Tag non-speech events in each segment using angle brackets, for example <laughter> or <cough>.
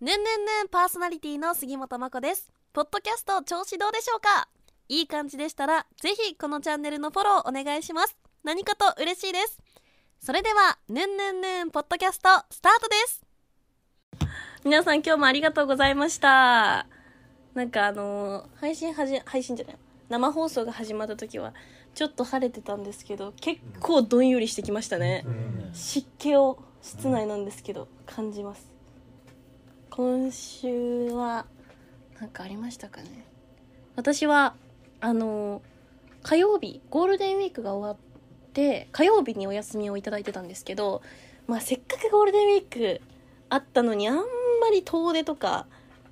ねんねんねんパーソナリティの杉本真子ですポッドキャスト調子どうでしょうかいい感じでしたらぜひこのチャンネルのフォローお願いします何かと嬉しいですそれではねんねんねんポッドキャストスタートです皆さん今日もありがとうございましたなんかあのー、配信はじ配信じゃない生放送が始まった時はちょっと晴れてたんですけど結構どんよりしてきましたね、湿気を室内なんですけど感じます今週は何かありましたかね私はあの火曜日ゴールデンウィークが終わって火曜日にお休みを頂いてたんですけど、まあ、せっかくゴールデンウィークあったのにあんまり遠出とか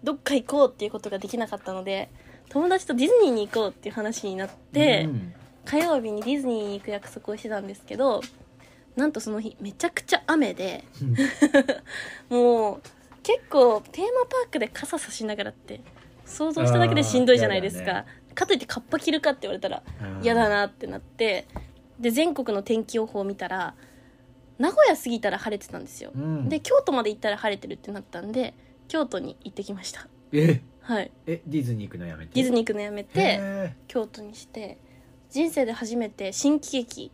どっか行こうっていうことができなかったので友達とディズニーに行こうっていう話になって、うん、火曜日にディズニーに行く約束をしてたんですけどなんとその日めちゃくちゃ雨で、うん、もう結構テーマパークで傘差しながらって想像しただけでしんどいじゃないですか、ね、かといってカッパ着るかって言われたら嫌だなってなってで全国の天気予報を見たら名古屋過ぎたら晴れてたんですよ、うん、で京都まで行ったら晴れてるってなったんで京都に行ってきましたえはいえディズニー行くのやめてディズニー行くのやめて京都にして人生で初めて新喜劇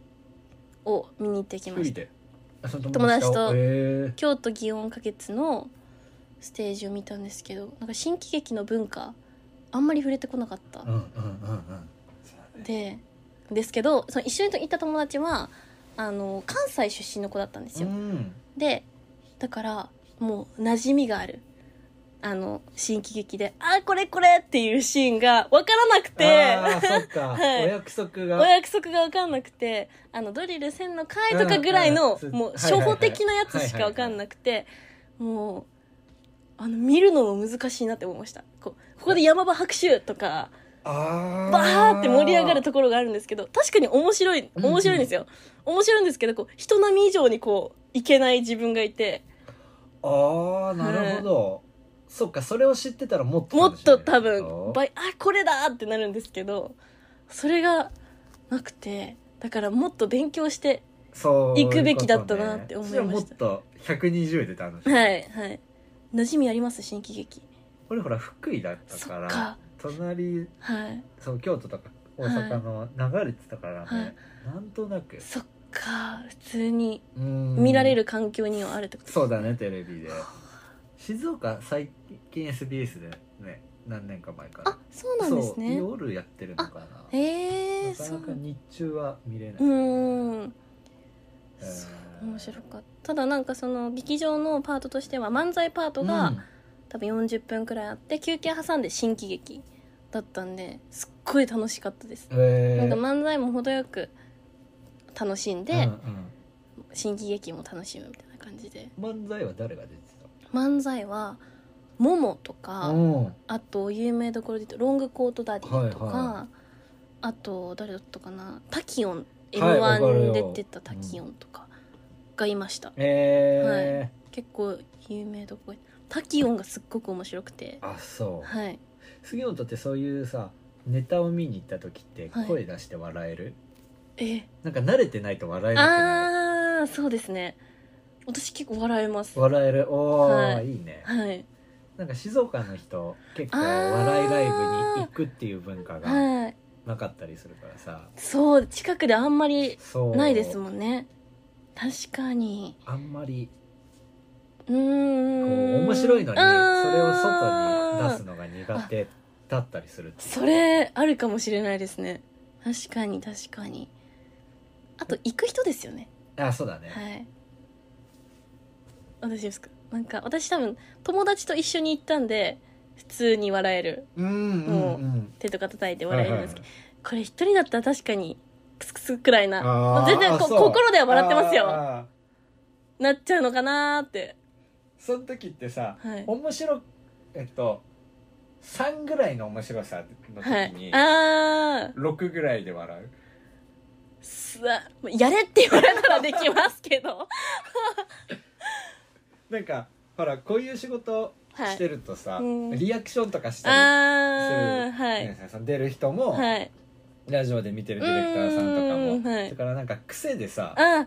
を見に行ってきました友達と京都祇園花月のステージを見たんですけどなんか新喜劇の文化あんまり触れてこなかった、うんうんうんうん、でですけどその一緒に行った友達はあの関西出身の子だったんですよ、うん、でだからもう馴染みがあるあの新喜劇で「あこれこれ!」っていうシーンが分からなくて <laughs> はい、お約束がお約束が分かんなくてあのドリル1000の回とかぐらいの、うんうん、もう初歩的なやつしか分かんなくて、はいはいはい、もう。あの見るのも難しいなって思いましたこここで山場拍手とかバーって盛り上がるところがあるんですけど確かに面白い面白いんですよ、うん、面白いんですけどこう人並み以上にこういけない自分がいてああなるほど、そっかそれを知ってたらもっともっと多分倍あこれだってなるんですけどそれがなくてだからもっと勉強していくべきだったなって思いました、ね、もっと120でたんですはいはい馴染みあります新喜劇俺ほら福井だったから隣、はい、その京都とか大阪の流れてたからね、はい、なんとなくそっか普通に見られる環境にはあるってこと、そうだねテレビで静岡最近 SBS でね何年か前からあそうなんですね夜やってるのかなへえー、なかなか日中は見れないうん、えー、面白かったただなんかその劇場のパートとしては漫才パートが、多分40分くらいあって休憩挟んで新喜劇だったんですっごい楽しかったです、えー、なんか漫才も程よく楽しんで、うんうん、新喜劇も楽しむみたいな感じで漫才は誰が出てた漫才はももとかあと有名どころで言うとロングコートダディとか、はいはい、あと誰だったかなタキオン m 1出てたタキオンとか、回いましたへえー、はい、結構有名どこタキオンがすっごく面白くてあそうはい杉本ってそういうさネタを見に行った時って声出して笑える、はい、えなんか慣れてないと笑えなくないああそうですね私結構笑えます笑えるおお、はい、いいねはいなんか静岡の人結構笑いライブに行くっていう文化がなかったりするからさ、はい、そう近くであんまりないですもんね確かにあんまりうんこう面白いのにそれを外に出すのが苦手だったりするそれあるかもしれないですね確かに確かにあと行く人ですよねあそうだねはい私ですかなんか私多分友達と一緒に行ったんで普通に笑えるうん、うん、手とか叩いて笑えるんですけど、これ一人だったら確かにクスクスくらいな。全然こ心では笑ってますよ。なっちゃうのかなーって。その時ってさ、はい、面白、えっと、3ぐらいの面白さの時に、6ぐらいで笑う。すやれって言われたらできますけど <laughs> なんかほらこういう仕事してるとさ、はい、リアクションとかしたりする、はい、出る人も、はい、ラジオで見てるディレクターさんとかも、うんはい、だからなんか癖でさあ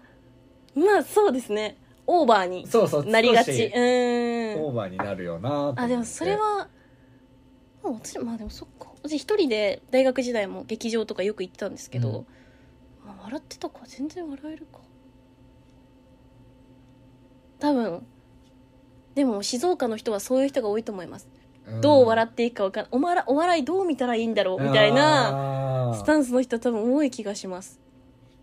まあそうですねオーバーにそうそうなりがちオーバーになるよなあでもそれはまあ私まあでもそっか私一人で大学時代も劇場とかよく行ってたんですけど、うん、まあ、笑ってたか全然笑えるか多分でも静岡の人はそういう人が多いと思いますどう笑っていいか分かんなおまらお笑いどう見たらいいんだろうみたいなスタンスの人多分多い気がします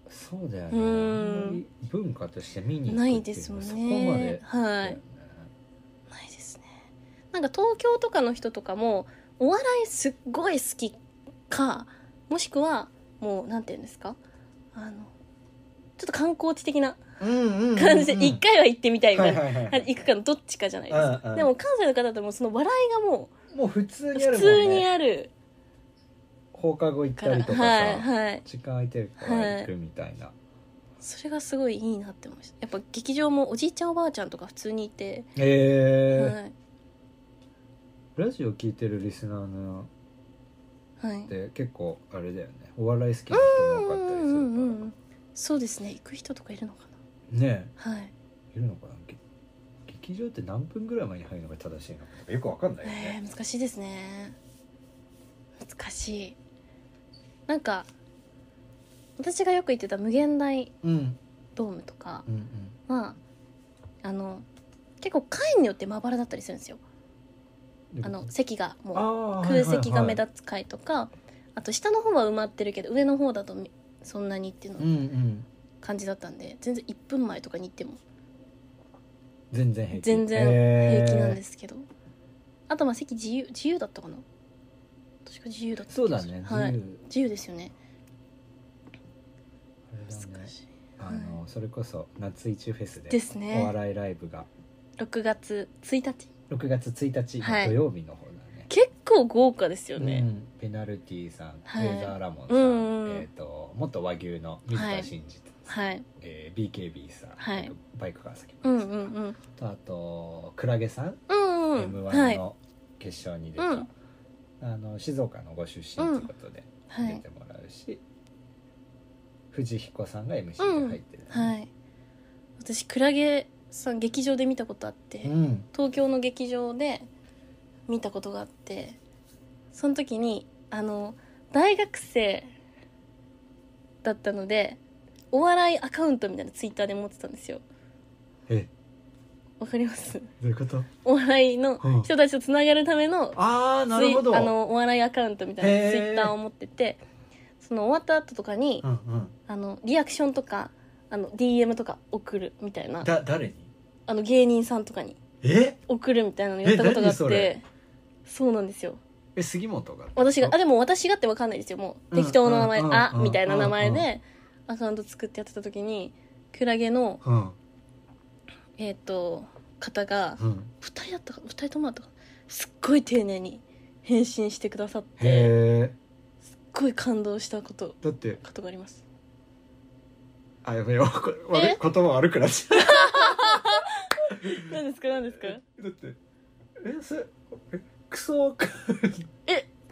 そうだよね、うん、文化として見にないですよねはい、ないですねなんか東京とかの人とかもお笑いすっごい好きかもしくはもうなんて言うんですかあのちょっと観光地的な感じで一回は行ってみたいみたいな、はい行くかのどっちかじゃないですか、うんうん、でも関西の方っもその笑いがもうもう普通にある、ね、普通にある放課後行ったりとかさ、はいはい、時間空いてるから行くみたいな、はい、それがすごいいいなって思いましたやっぱ劇場もおじいちゃんおばあちゃんとか普通にいてへえーはい、ラジオ聞いてるリスナーのはい、で結構あれだよねお笑い好きな人も多かったりするから、うんうんそうですね行く人とかいるのかなねはいいるのかな劇場って何分ぐらい前に入るのが正しいのかとかよくわかんないよえー難しいですね難しいなんか私がよく行ってた無限大ドームとかうんうんはあの結構階によってまばらだったりするんですよあの席がもう空席が目立つ階とか、あと下の方は埋まってるけど上の方だとそんなにっていうの、感じだったんで全然1分前とかに行っても全然平気全然平気なんですけど、あとまあ席自由自由だったかな確か自由だったそうだね自由はい、自由ですよねあれね難しいあの、それこそ夏一フェスでですねお笑いライブが6月1日6月1日土曜日の方構豪華ですよね、うん、ペナルティさん、はい、レーザーラモンさん、うんうん、えーと、元和牛の水田真嗣はい、えー、BKB さん、はい、バイク川崎さん、うんうんうん、とあとクラゲさん、うんうん、m 1の決勝に出た、はい、あの静岡のご出身ということで出てもらうし、うんはい、藤彦さんが MC で入ってる、うん、はい、私クラゲさん劇場で見たことあって、うん、東京の劇場で見たことがあってその時にあの大学生だったのでお笑いアカウントみたいなツイッターで持ってたんですよえわかりますどういうことお笑いのうん人たちとつながるためのああなるほどあのお笑いアカウントみたいなツイッターを持っててその終わった後とかに、うんうんあのリアクションとかあの DM とか送るみたいなだ誰にあの芸人さんとかにえ送るみたいなのやったことがあっえそてそうなんですよえ杉本が私があでも私がって分かんないですよもう、適当な名前、あ、みたいな名前でアカウント作ってやってた時にクラゲのうんえっ、と方がう2人だったか2人ともだったかすっごい丁寧に返信してくださってすっごい感動したことだってことがありますあやめようこ悪いえ言葉悪くなっちゃ <laughs> 何ですか何ですかだってえそれえクソアカウン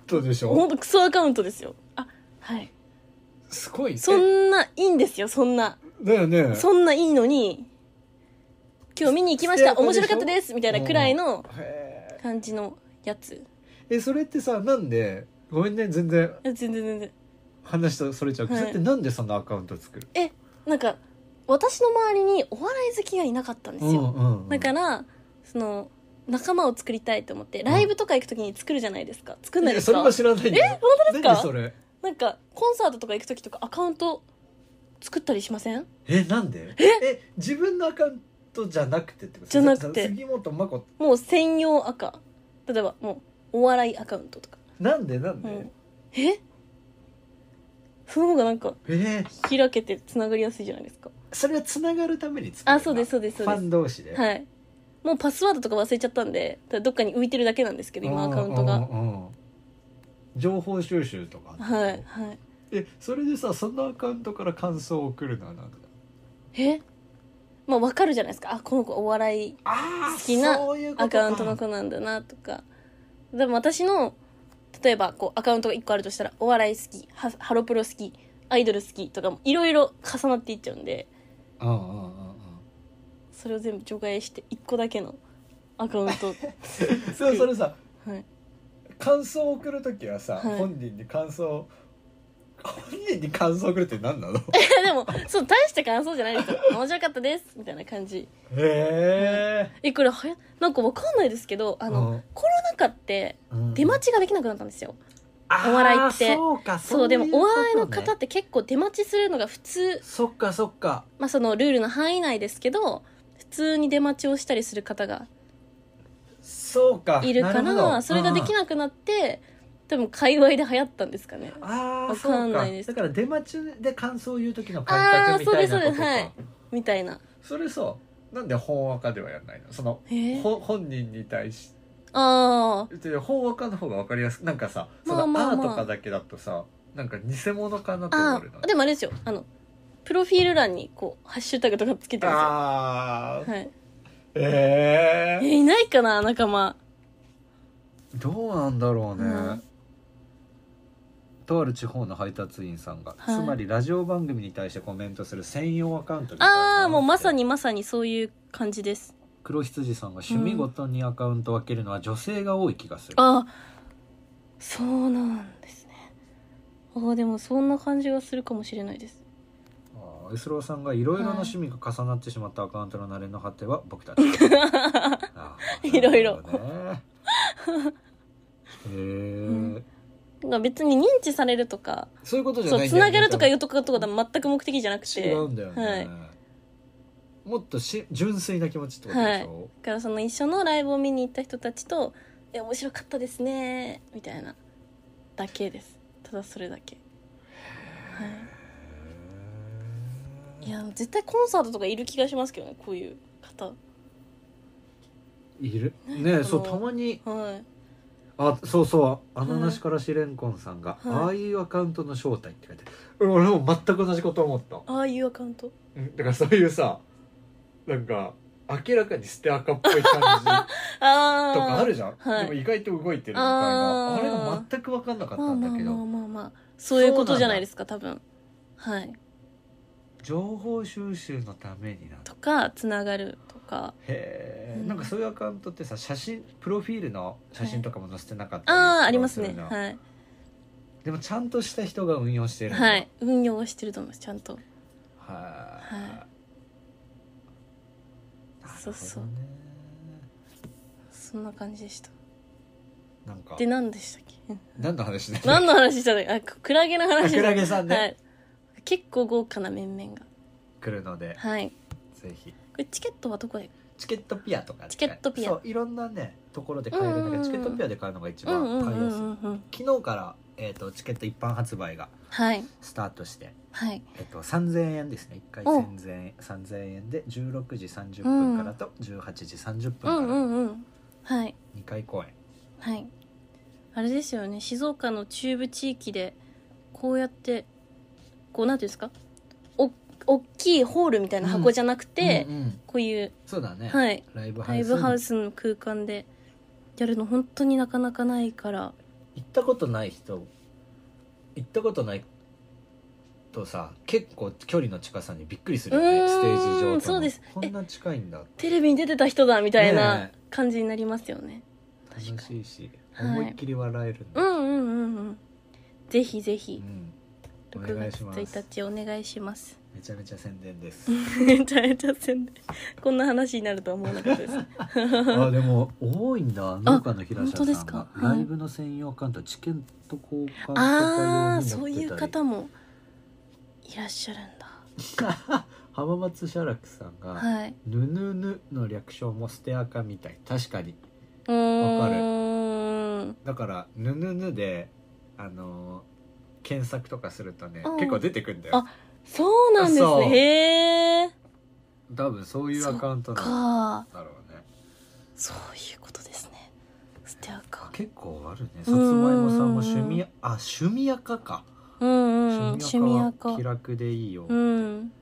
トでしょ本当クソアカウントですよあはいすごいねそんないいんですよそんなだよねそんないいのに今日見に行きました面白かったですみたいなくらいの感じのやつえそれってさなんでごめんね全然全然全然話とそれちゃうはいそれってなんでそんなアカウント作るなんか私の周りにお笑い好きがいなかったんですよ、うんうんうんだからその仲間を作りたいと思ってライブとか行くきに作るじゃないですか、作んないですかそれは知らないんえ本当ですか何それなんかコンサートとか行く時とかアカウント作ったりしませんえなんでえ自分のアカウントじゃなくてってことじゃなくて杉本真子もう専用赤例えばもうお笑いアカウントとかなんでなんで、うん、えその方がなんか、え開けてつながりやすいじゃないですかそれはつながるために作るあそうですそうですそうですファン同士ではいもうパスワードとか忘れちゃったんでどっかに浮いてるだけなんですけど今アカウントが情報収集とかはいはいえそれでさそのアカウントから感想を送るのは何だえまあ分かるじゃないですかあこの子お笑い好きなアカウントの子なんだなとかでも私の例えばこうアカウントが1個あるとしたらお笑い好きハロプロ好きアイドル好きとかもいろいろ重なっていっちゃうんでああああそれを全部除外して1個だけのアカウント <laughs> そうそれさはい感想を送る時はさ、はい本人に感想本人に感想を送るって何なのへ <laughs> えでもそう大した感想じゃないですよ面白かったですみたいな感じええこれはやなんかわかんないですけどあの、うんコロナ禍って出待ちができなくなったんですよお笑いってそうかそうでもお笑いの方って結構出待ちするのが普通そっかそっかまあそのルールの範囲内ですけど通に出待ちをしたりする方がそうかいるからそれができなくなって多分界隈で流行ったんですかねああそうかだから出待ちで感想を言う時の感覚みたいなことかああそうですそうですはいみたいなそれそうなんで本赤ではやらないのその、ほ本人に対してああ本赤の方が分かりやすくなんかさ、まあまあまあ、そのアーとかだけだとさなんか偽物かなと思うのでもあれですよあのプロフィール欄にこうハッシュタグとかつけてますあよ、はい、えええいないかな仲間どうなんだろうね、うんとある地方の配達員さんが、はいつまりラジオ番組に対してコメントする専用アカウントみたいなああもうまさにまさにそういう感じです黒羊さんが趣味ごとにアカウントを分けるのは女性が多い気がする、あそうなんですねああ、でもそんな感じがするかもしれないですのエスローさんがいろいろな趣味が重なってしまったアカウントの慣れの果ては僕たち <laughs> いろいろねへえ、うん別に認知されるとかそういうことじゃないつながるとかいうとかとか全く目的じゃなくて違うんだよね、はい、もっとし純粋な気持ちってことでしょ、はい、だからその一緒のライブを見に行った人たちと「え面白かったですね」みたいなだけですただそれだけはいいや絶対コンサートとかいる気がしますけどねこういう方いるねそうたまに、はい、あそうそうあのなしからしれんこんさんが、はいああいうアカウントの正体って書いてあ俺も全く同じこと思ったああいうアカウントうんだからそういうさなんか明らかに捨て赤っぽい感じ <laughs> あとかあるじゃん、はいでも意外と動いてるみたいなああれが全く分かんなかったんだけどまあまあまあまあまあそういうことじゃないですか多分はい情報収集のためになとかつながるとかへえ、うん、なんかそういうアカウントってさ写真プロフィールの写真とかも載せてなかったり、はい、ああありますねはいでもちゃんとした人が運用してるはい運用してると思いますちゃんとはいはいそうそうそんな感じでしたなんかで何でしたっけ何の話何の話したっけあクラゲの話クラゲさんね、はい結構豪華な面々が来るので、はいぜひこれチケットはどこでチケットピアとかチケットピアそういろんなねところで買えるんだけど、うんうんチケットピアで買うのが一番買いやすい、んうん昨日から、えー、とチケット一般発売がはいスタートして、はいえっと3000円ですね1回お3000円3 0円で16時30分からと18時30う分んうからんうんはい2回公演、はいあれですよね静岡の中部地域でこうやってこうなんていうんですかお大きいホールみたいな箱じゃなくて、うんうんうんこういうそうだね、はいライブハラウイスブハウスの空間でやるの本当になかなかないから行ったことない人行ったことないとさ結構距離の近さにびっくりするよねステージ上とそうですこんな近いんだテレビに出てた人だみたいな感じになりますよね楽しいし、はい思いっきり笑えるうんうんうんうんぜひぜうひんお願いします1日お願いしますめちゃめちゃ宣伝です <laughs> めちゃめちゃ宣伝こんな話になるとは思わなかったです <laughs> あでも多いんだ農家の平社さんが、はい、ライブの専用アカウントチケット交換とかああ、そういう方もいらっしゃるんだ <laughs> 浜松写楽さんが「はい、ぬぬぬ」の略称も捨てアカみたい確かにわかるだから「ぬぬぬで」であのー検索とかするとね、結構出てくんだよあそうなんですねへえ多分そういうアカウントなんだろうねそういうことですねステアカ結構あるねさつまいもさんも趣味あ趣味アカか、うんうん趣味アカ気楽でいいよ、うん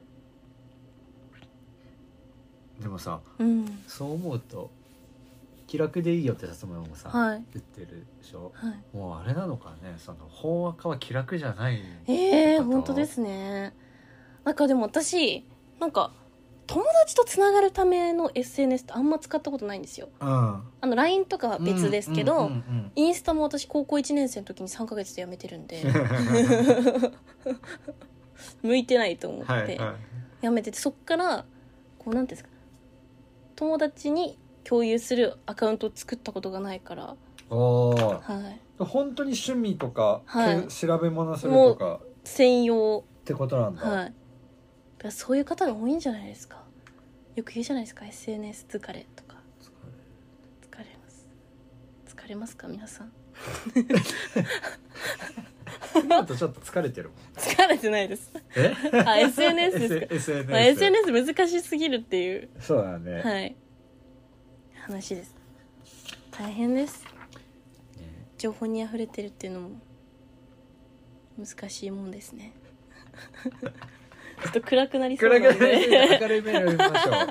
でもさうんそう思うと気楽でいいよってさつまいもさ、はい言ってるでしょはいもうあれなのかねその法和化は気楽じゃないええー、本当ですねなんかでも私なんか友達とつながるための SNS ってあんま使ったことないんですようんあの LINE とかは別ですけど、うんうんうんインスタも私高校1年生の時に3か月でやめてるんで <laughs> 向いてないと思うんっはいてはいやめてそっからこうなんていうんですか友達に共有するアカウントを作ったことがないからああ、はい本当に趣味とか、はい、調べ物するとか専用ってことなんだ,、はい、だそういう方が多いんじゃないですかよく言うじゃないですか SNS 疲れとか疲れます疲れますか皆さんあとちょっと疲れてる疲れてないですえあ SNS ですか SNS,、SNS 難しすぎるっていうそうだねはい話です大変です、ね、情報にあふれてるっていうのも難しいもんですね <laughs> ちょっと暗くなりそうなんで暗くなり明るい目を見ましょう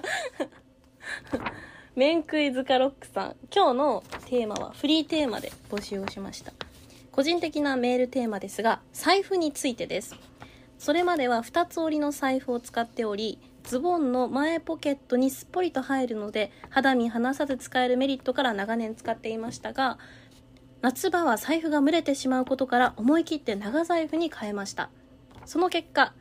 面食いズカロックさん今日のテーマはフリーテーマで募集をしました個人的なメールテーマですが財布についてですそれまでは2つ折りの財布を使っておりズボンの前ポケットにすっぽりと入るので肌身離さず使えるメリットから長年使っていましたが夏場は財布が蒸れてしまうことから思い切って長財布に変えましたその結果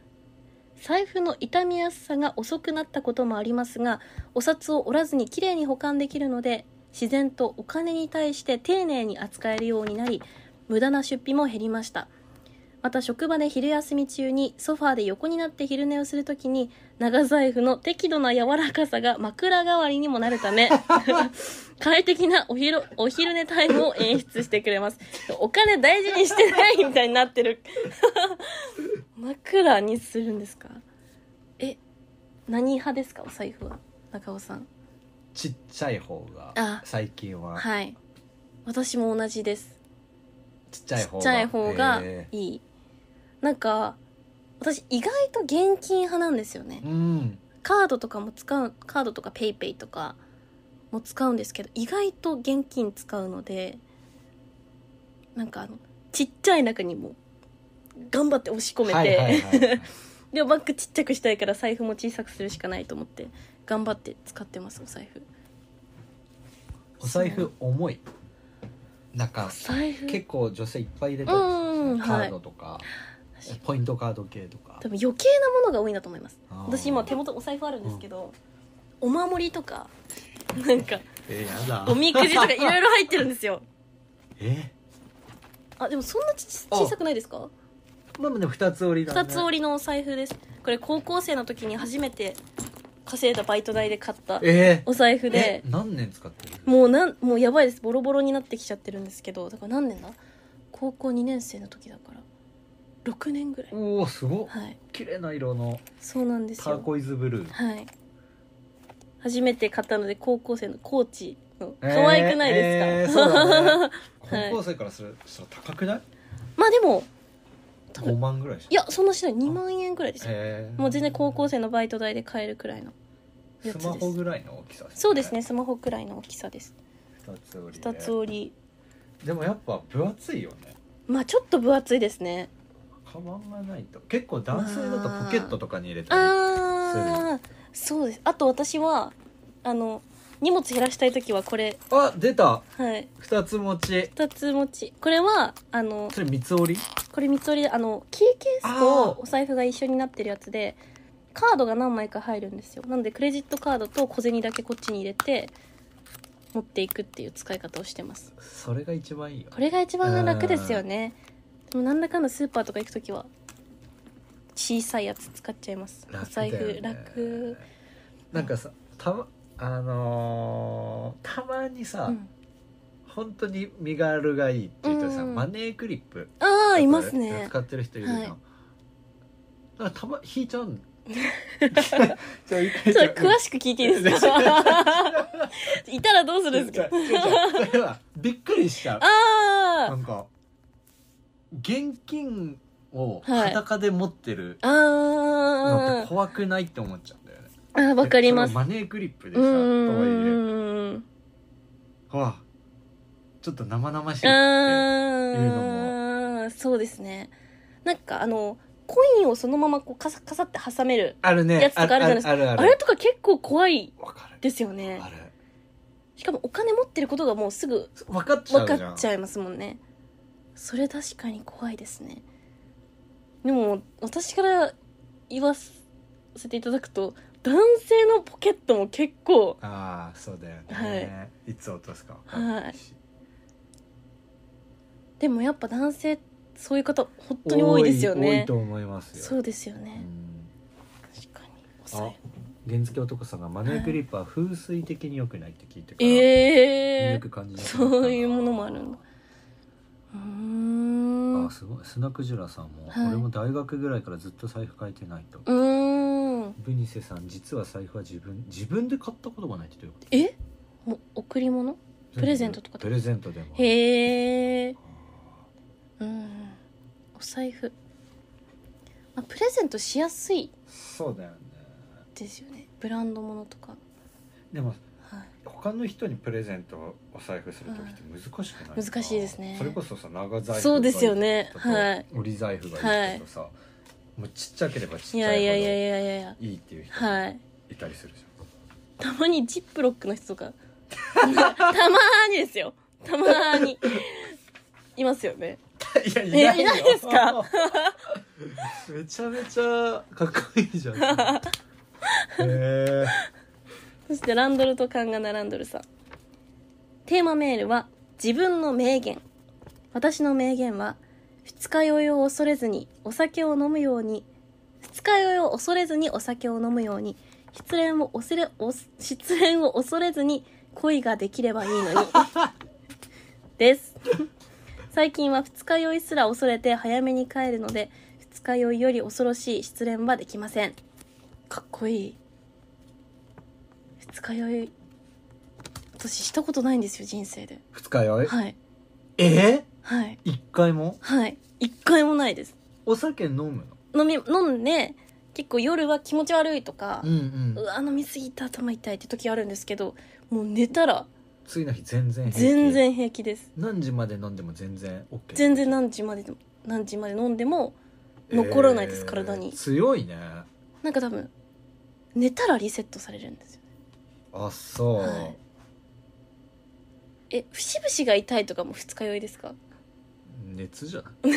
財布の傷みやすさが遅くなったこともありますがお札を折らずにきれいに保管できるので自然とお金に対して丁寧に扱えるようになり無駄な出費も減りましたまた職場で昼休み中にソファーで横になって昼寝をするときに長財布の適度な柔らかさが枕代わりにもなるため <laughs> 快適なお昼お昼寝タイムを演出してくれますお金大事にしてないみたいになってる <laughs> 枕にするんですかえ何派ですかお財布は中尾さんちっちゃい方が最近ははい私も同じですちっちゃい方がいいなんか私意外と現金派なんですよね、うん、カードとかも使うカードとか PayPay とかも使うんですけど意外と現金使うのでなんかあのちっちゃい中にも頑張って押し込めて、<laughs> でもバッグちっちゃくしたいから財布も小さくするしかないと思って頑張って使ってますお財布お財布重いなんか結構女性いっぱい入れんでする、ね、カードとか。はいポイントカード系とか多分余計なものが多いんだと思います私今手元お財布あるんですけど、お守りとかなんかえやだおみくじとかいろいろ入ってるんですよ <laughs> えあでもそんなち小さくないですかまあでも2つ折りだ、ね、2つ折りのお財布ですこれ高校生の時に初めて稼いだバイト代で買ったお財布で、えー、何年使ってるもうなんもうやばいですボロボロになってきちゃってるんですけどだから何年だ高校2年生の時だから六年ぐらい、おおすごい。はい、綺麗な色のそうなんですターコイズブルーはい初めて買ったので高校生のコーチのえー可愛くないですか、えーそうだ <laughs> 高校生からするしたら高くないまあでも多分 ?5 万ぐらいしいやそんなしない2万円ぐらいですよーもう全然高校生のバイト代で買えるくらいのやつスですマホぐらいの大きさそうですねスマホくらいの大きさです二つ折りで二つ折りでもやっぱ分厚いよねまあちょっと分厚いですねカバンがないと結構男性だとポケットとかに入れたりするああそうですあと私はあの荷物減らしたい時はこれあ出たはい二つ持ち二つ持ちこれはあのそれ三つ折りこれ三つ折りあのキーケースとお財布が一緒になってるやつでカードが何枚か入るんですよなのでクレジットカードと小銭だけこっちに入れて持っていくっていう使い方をしてますそれが一番いいよこれが一番楽ですよね、うんもうなんだかんだスーパーとか行く時は小さいやつ使っちゃいます、楽だよねお財布楽なんかさたまあのーたまにさ、うん、本当に身軽がいいって言ったさ、うんマネークリップああいますね使ってる人いるじはいなんかたま引いちゃうん <laughs> ちょっと詳しく聞いていいですか <laughs> いたらどうするんですかびっくりしちゃうああなんか現金を裸で持ってるのって怖くないって思っちゃうんだよね。あわかります。マネークリップでさ、とはいえ。ほちょっと生々しいっていうのも。そうですね。なんかあの、コインをそのままこうカサカサって挟めるやつとかあるじゃないですか。あ、ねあ、ああれとか結構怖いですよね。しかもお金持ってることがもうすぐ分かっちゃいますもんね。それ確かに怖いですねでも私から言わせていただくと男性のポケットも結構ああそうだよね、はい、いつ落とすかはいでもやっぱ男性そういう方本当に多いですよね多いと思いますよそうですよね確かにあ原付男さんがマネークリップは風水的に良くないって聞いてから、ええー、よく感じそういうものもあるんだあすごいスナクジュラさんも、はい、俺も大学ぐらいからずっと財布変えてないとブニセさん実は財布は自分自分で買ったことがないってどういうことえも贈り物プレゼントとかプレゼントでもへえうんお財布、まあ、プレゼントしやすいそうだよねですよねブランドものとかでも他の人にプレゼントお財布する時って難しくない、うん、難しいですねそれこそさ長財布そうですよね、はい、折り財布がいいけどさ、はい、もうちっちゃければちっちゃいほどいいっていう人いたりするじゃん、はい、たまにジップロックの人とか <laughs> たまにですよたまにいますよねいやいないいいですか <laughs> めちゃめちゃかっこいいじゃん <laughs> へえーそしてランドルと勘が並んどるさテーマメールは自分の名言私の名言は二日酔いを恐れずにお酒を飲むように二日酔いを恐れずにお酒を飲むように失恋を恐れ失恋を恐れずに恋ができればいいのに <laughs> です最近は二日酔いすら恐れて早めに帰るので二日酔いより恐ろしい失恋はできませんかっこいい二日酔い私したことないんですよ人生で二日酔い、はいえはい一回もはい一回もないですお酒飲むの飲み飲んで結構夜は気持ち悪いとか、うんううんわ飲みすぎた頭痛いって時あるんですけどもう寝たら次の日全然平気全然平気です何時まで飲んでも全然 OK 全然何時まで何時まで飲んでも残らないです体に強いねなんか多分寝たらリセットされるんですよあそう、はいえ節々が痛いとかも二日酔いですか熱じゃない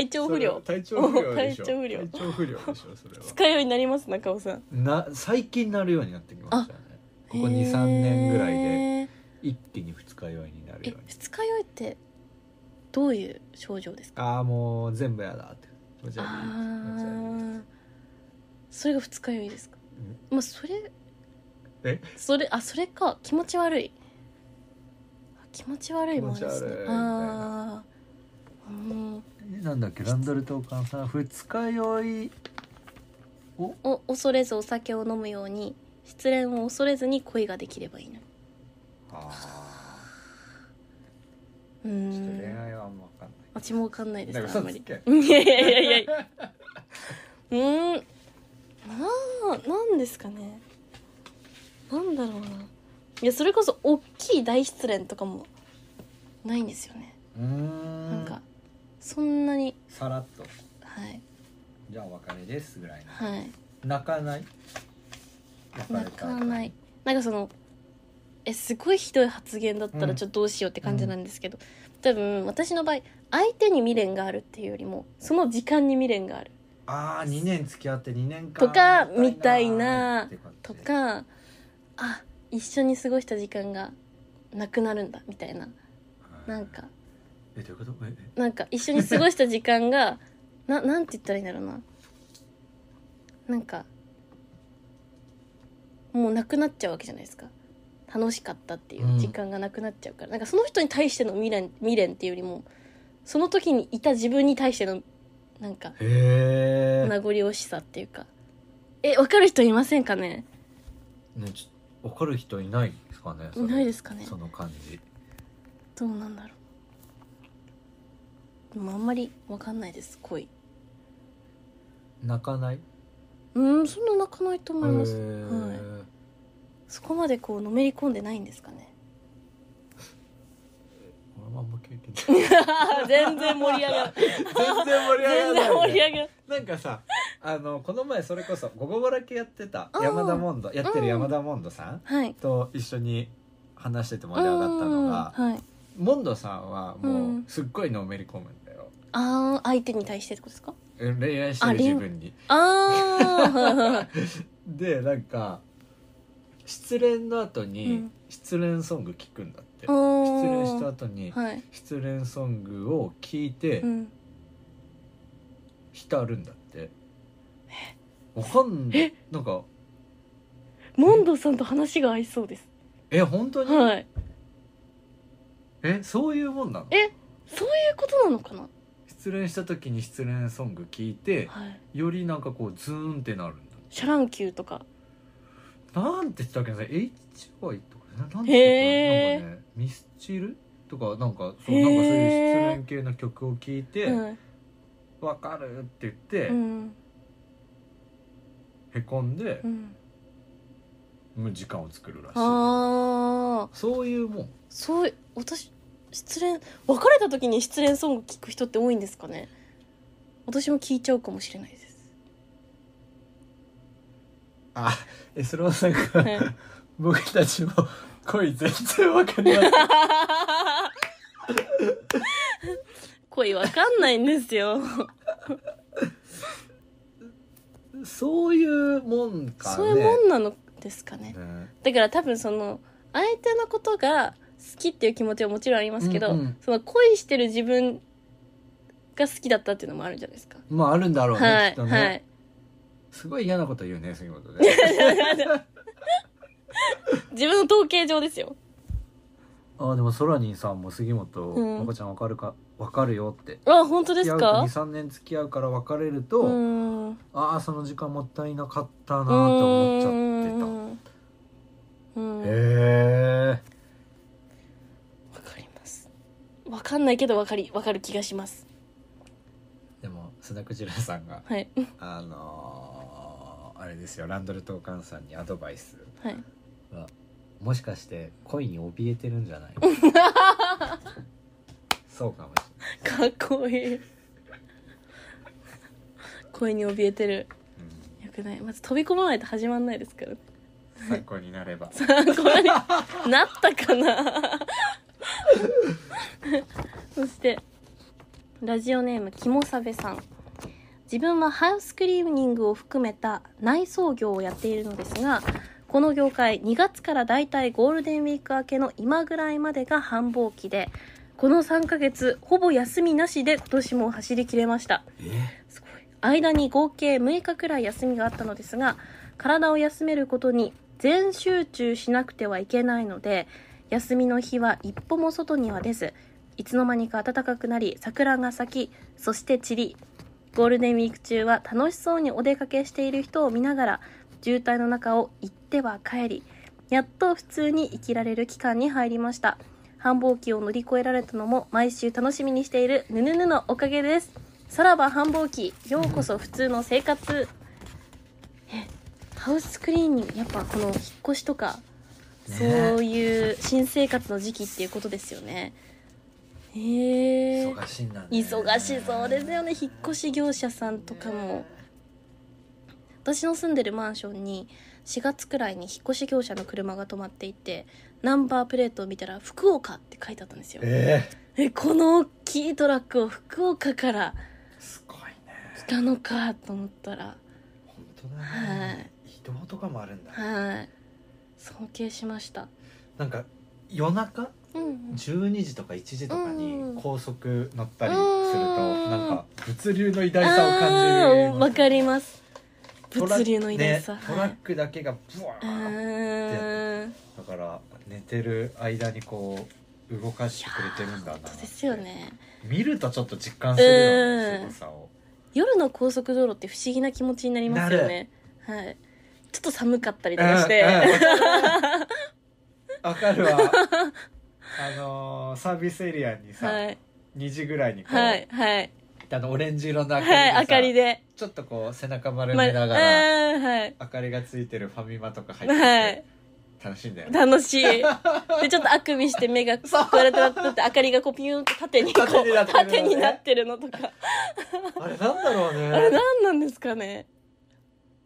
<laughs> 体調不良体調不良体調不良体調不良でしょ <laughs> それは二日酔いになります中尾さんな最近なるようになってきましたねここ23年ぐらいで一気に二日酔いになるように二日酔いってどういう症状ですかああもう全部やだってそれが二日酔いですかまあそれえそれあそれか気持ち悪い気持ち悪いもんですねああうんなんだっけランドルカンさん二日酔いをお恐れずお酒を飲むように失恋を恐れずに恋ができればいいのああうん恋愛はあんま分かんない私も分かんないですあんまりいやいやいやいや <laughs> うんななんですかねなんだろうないやそれこそ大きい大失恋とかもないんですよねうんなんかそんなにさらっとはいじゃあお別れですぐらいのはい泣かない泣かないなんかそのえすごいひどい発言だったらちょっとどうしようって感じなんですけど、うん、多分私の場合相手に未練があるっていうよりもその時間に未練があるああ2年付き合って2年間とかみたいなとかあ一緒に過ごした時間がなくなるんだみたいななんかえどういうことえなんか一緒に過ごした時間が <laughs> ななんて言ったらいいんだろうななんかもうなくなっちゃうわけじゃないですか楽しかったっていう時間がなくなっちゃうから、うん、なんかその人に対しての未練未練っていうよりもその時にいた自分に対してのなんか名残惜しさっていうかえ分かる人いませんかねねち分かる人いないですかねいないですかねその感じどうなんだろうでもあんまり分かんないです恋泣かないうんそんな泣かないと思います、はい、そこまでこうのめり込んでないんですかねまあんま経験 <laughs> 全然盛り上がる全然盛り上がらない、ね、盛り上がるなんかさあのこの前それこそ「午後ぼらけ」やってた山田モンドやってる山田モンドさん、うん、と一緒に話してて盛り上がったのが、はい、モンドさんはもうすっごいのめり込むんだよ、うん、ああ相手に対してってことですか恋愛してる自分にああ <laughs> でなんか失恋の後に失恋ソング聞くんだって失恋した後に失恋ソングを聞いて浸るんだってわかんないなんかモンドさんと話が合いそうですえ本当に、はいえそういうもんなのえそういうことなのかな失恋した時に失恋ソング聞いてはいよりなんかこうズーンってなるんだシャランキューとかなんて言ってたっけな HY となんへなんかねミスチルとかなんかそうなんかそういう失恋系の曲を聴いてわ、かる」って言って、うんへこんでう、んもう時間を作るらしいああそういうもんそう私失恋別れた時に失恋ソング聴く人って多いんですかね私も聴いちゃうかもしれないですあえそれはなんか僕たちも恋全然わかりません恋わかんないんですよそういうもんか、ね、そういうもんなのですかね、ね、だから多分その相手のことが好きっていう気持ちはもちろんありますけど、うんうん、その恋してる自分が好きだったっていうのもあるじゃないですかまああるんだろうね、はい、きっとね、はい、すごい嫌なこと言うねそういうことで <laughs> <laughs> 自分の統計上ですよあでもソラニンさんも杉本うんまこちゃんわかるかわかるよってあ本当ですか23年付き合うから別れると、ああその時間もったいなかったなと思っちゃってたわへえかりますわかんないけどわかりわかる気がしますでも砂田クジさんがはいあのーあれですよランドルトーカンさんにアドバイスはいもしかして恋に怯えてるんじゃない <laughs> そうかもしかっこいい恋に怯えてるうん、よくないまず飛び込まないと始まんないですからね参考になればさあれに <laughs> なったかな <laughs> そしてラジオネームキモサベさん自分はハウスクリーニングを含めた内装業をやっているのですがこの業界2月からだいたいゴールデンウィーク明けの今ぐらいまでが繁忙期でこの3ヶ月ほぼ休みなしで今年も走りきれましたすごい間に合計6日くらい休みがあったのですが体を休めることに全集中しなくてはいけないので休みの日は一歩も外には出ずいつの間にか暖かくなり桜が咲きそして散りゴールデンウィーク中は楽しそうにお出かけしている人を見ながら渋滞の中を行っては帰りやっと普通に生きられる期間に入りました繁忙期を乗り越えられたのも毎週楽しみにしているぬぬぬのおかげですさらば繁忙期ようこそ普通の生活えハウスクリーニングやっぱこの引っ越しとか、ね、そういう新生活の時期っていうことですよねえー、忙しいんだ、ね、忙しそうですよね引っ越し業者さんとかも私の住んでるマンションに4月くらいに引っ越し業者の車が止まっていてナンバープレートを見たら「福岡」って書いてあったんですよ、えー、えこの大きいトラックを福岡からすごいね来たのかと思ったら本当だね、はい、移動とかもあるんだはい尊敬しましたなんか夜中、うん12時とか1時とかに高速乗ったりすると、なんか物流の偉大さを感じるわかります物流のさ、ね、トラックだけがブワーってだから寝てる間にこう動かしてくれてるんだなですよね見るとちょっと実感するよねすを夜の高速道路って不思議な気持ちになりますよねはいちょっと寒かったりとかして <laughs> わ、かるわあのー、サービスエリアにさ、はい、2時ぐらいにこう、はいはいあのオレンジ色の明かりはい、明かりで。ちょっとこう背中丸めながら、うはい。明かりがついてるファミマとか入ってて、はい楽しいんだよね楽しい。<laughs> で、ちょっとあくびして目が、こうやって明かりがこうピューンと縦にこう、縦になってるのね縦になってるのとか。あれなんだろうねあれなんなんですかね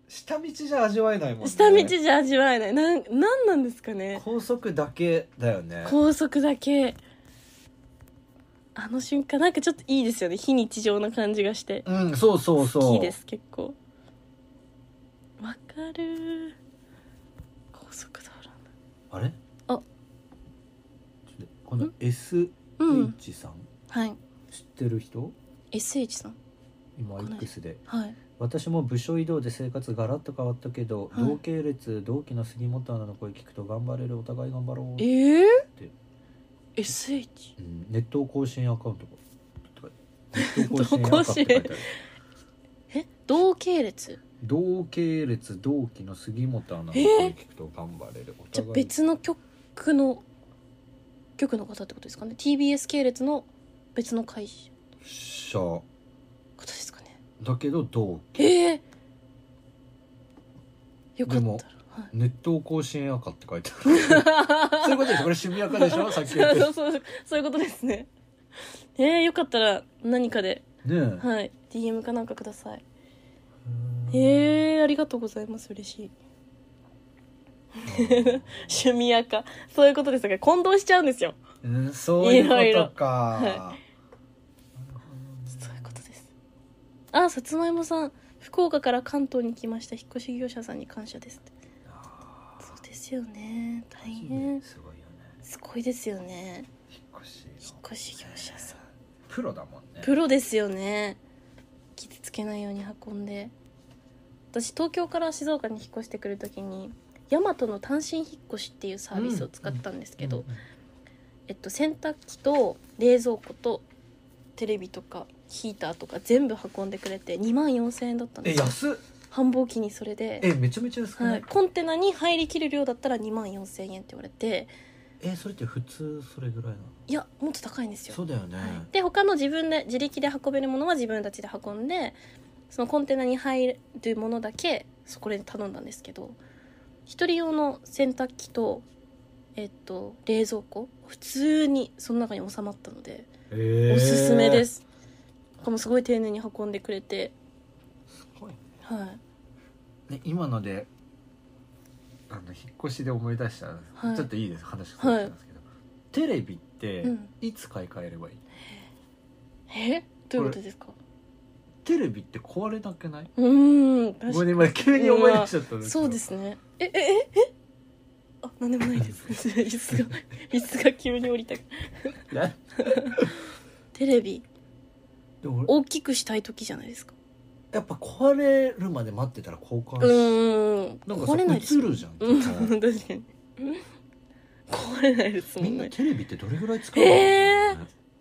下道じゃ味わえないもんね下道じゃ味わえない。なん、なんなんですかね高速だけだよね高速だけ。あの瞬間なんかちょっといいですよね非日常な感じがしてうんそうそうそう好きです結構わかる高速道路あれあちょっとこの SH うんさん、はい知ってる人 SH さん今 X ではい私も部署移動で生活がらっと変わったけど、はい同系列同期の杉本アナの声聞くと頑張れるお互い頑張ろうええー SH うんネット更新アカウントがネッ更新え同系列同系列同期の杉本アナの声聞くと頑張れるおじゃあ別の局の局の方ってことですかね TBS 系列の別の会社ことですかねだけど同期ええよかもったらはい「熱湯甲子園赤」って書いてある <laughs> そういうことですょこれ渋谷かでしょさっき言って <laughs> そうそうそういうことですねえー、よかったら何かで、ねはい、DM かなんかくださいえー、ありがとうございます嬉しい趣味やかそういうことですが混同しちゃうんですよ、うん、そういうことか、はい、そういうことですあさつまいもさん福岡から関東に来ました引っ越し業者さんに感謝ですですよね大変すごいよねすごいですよね引っ越し引っ越し業者さんプロだもんねプロですよね傷つけないように運んで私東京から静岡に引っ越してくる時にヤマトの単身引っ越しっていうサービスを使ったんですけど、うんうんうん、えっと、洗濯機と冷蔵庫とテレビとかヒーターとか全部運んでくれて2万4,000円だったんですよ安っ繁忙期にそれでえめちゃめちゃ安くなはいコンテナに入りきる量だったら2万4000円って言われてえそれって普通それぐらいなのいやもっと高いんですよそうだよね、はい、で他の自分で自力で運べるものは自分たちで運んでそのコンテナに入るものだけそこで頼んだんですけど一人用の洗濯機と、えっと、冷蔵庫普通にその中に収まったので、えおすすめです、かもすごい丁寧に運んでくれてはい、ね、今のであの引っ越しで思い出した、はい、ちょっといいです話変わったんですけど、はい、テレビっていつ買い替えればいい、うん、えどういうことですかテレビって壊れなくないうんごめん急に思い出しちゃったんですそうですねええええあ何でもないです椅子が <laughs> 椅子が急に降りた <laughs> テレビ大きくしたい時じゃないですかやっぱ壊れるまで待ってたら交換しうんなんか壊れないです映るじゃん、うん、確かに壊れないですもみんなテレビってどれぐらい使うの、え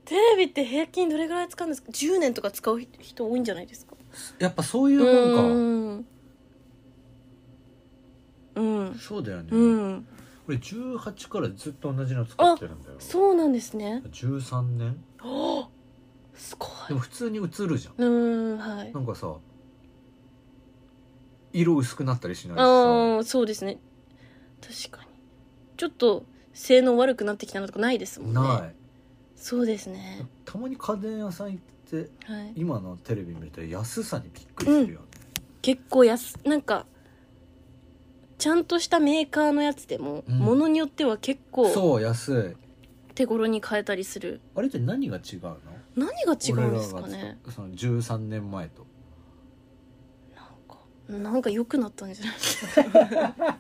テレビって平均どれぐらい使うんですか10年とか使う人多いんじゃないですかやっぱそういうもんかんうんそうだよね、うんこれ18からずっと同じの使ってるんだよそうなんですね13年あすごいでも普通に映るじゃんうんはいなんかさ色薄くなったりしないしああそうですね確かにちょっと性能悪くなってきたのとかないですもんねないそうですねたまに家電屋さん行って、はい今のテレビ見て安さにびっくりするよね、結構安なんかちゃんとしたメーカーのやつでも、うんによっては結構そう安い手頃に買えたりするあれって何が違うの何が違うんですかね俺らがその13年前となんかなんか良くなったんじゃないですか